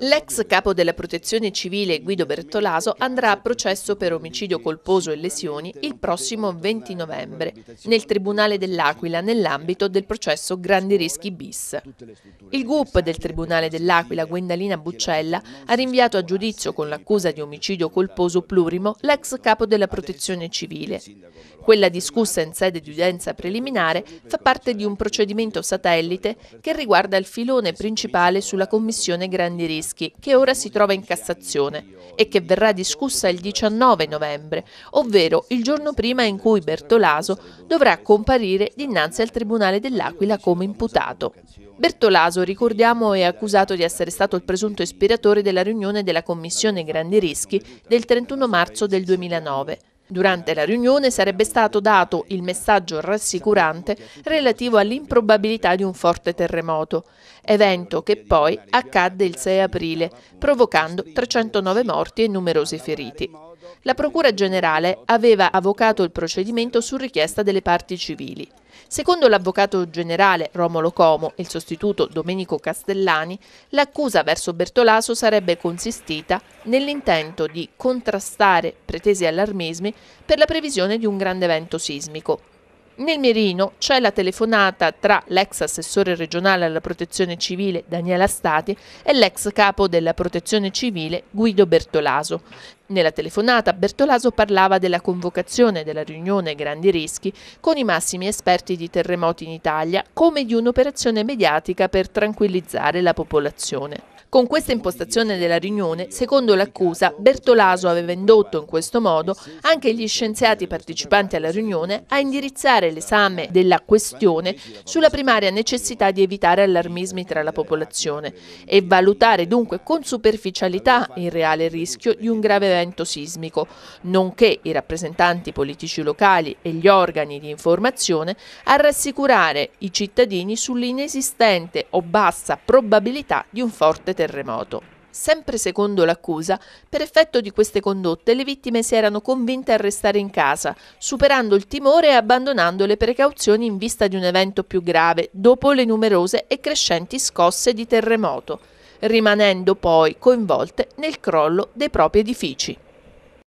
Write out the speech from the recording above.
L'ex capo della protezione civile Guido Bertolaso andrà a processo per omicidio colposo e lesioni il prossimo 20 novembre nel Tribunale dell'Aquila nell'ambito del processo Grandi Rischi bis. Il GUP del Tribunale dell'Aquila Gwendalina Buccella ha rinviato a giudizio con l'accusa di omicidio colposo plurimo l'ex capo della protezione civile. Quella discussa in sede di udienza preliminare fa parte di un procedimento satellite che riguarda il filone principale sulla Commissione Grandi Rischi rischi, che ora si trova in Cassazione e che verrà discussa il 19 novembre, ovvero il giorno prima in cui Bertolaso dovrà comparire dinanzi al Tribunale dell'Aquila come imputato. Bertolaso, ricordiamo, è accusato di essere stato il presunto ispiratore della riunione della Commissione Grandi Rischi del 31 marzo del 2009. Durante la riunione sarebbe stato dato il messaggio rassicurante relativo all'improbabilità di un forte terremoto, evento che poi accadde il 6 aprile, provocando 309 morti e numerosi feriti. La Procura Generale aveva avvocato il procedimento su richiesta delle parti civili. Secondo l'avvocato generale Romolo Como e il sostituto Domenico Castellani, l'accusa verso Bertolaso sarebbe consistita nell'intento di contrastare pretesi allarmismi per la previsione di un grande evento sismico nel mirino c'è la telefonata tra l'ex assessore regionale alla protezione civile Daniela Stati e l'ex capo della protezione civile Guido Bertolaso. Nella telefonata Bertolaso parlava della convocazione della riunione Grandi Rischi con i massimi esperti di terremoti in Italia come di un'operazione mediatica per tranquillizzare la popolazione. Con questa impostazione della riunione, secondo l'accusa, Bertolaso aveva indotto in questo modo anche gli scienziati partecipanti alla riunione a indirizzare concentrare l'esame della questione sulla primaria necessità di evitare allarmismi tra la popolazione e valutare dunque con superficialità il reale rischio di un grave evento sismico, nonché i rappresentanti politici locali e gli organi di informazione a rassicurare i cittadini sull'inesistente o bassa probabilità di un forte terremoto. Sempre secondo l'accusa, per effetto di queste condotte le vittime si erano convinte a restare in casa, superando il timore e abbandonando le precauzioni in vista di un evento più grave, dopo le numerose e crescenti scosse di terremoto, rimanendo poi coinvolte nel crollo dei propri edifici.